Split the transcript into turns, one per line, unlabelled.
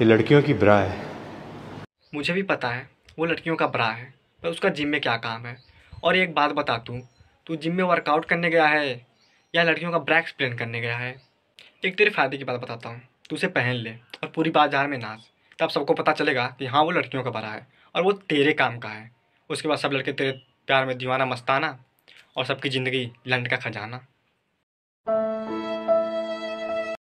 ये लड़कियों की ब्रा है
मुझे भी पता है वो लड़कियों का ब्रा है पर उसका जिम में क्या काम है और एक बात बता तू तू जिम में वर्कआउट करने गया है या लड़कियों का ब्रा एक्सप्लेन करने गया है एक तेरे फ़ायदे की बात बताता हूँ तू उसे पहन ले और पूरी बाजार में नाच तब सबको पता चलेगा कि हाँ वो लड़कियों का बड़ा है और वो तेरे काम का है उसके बाद सब लड़के तेरे प्यार में दीवाना मस्ताना और सबकी ज़िंदगी लंड का खजाना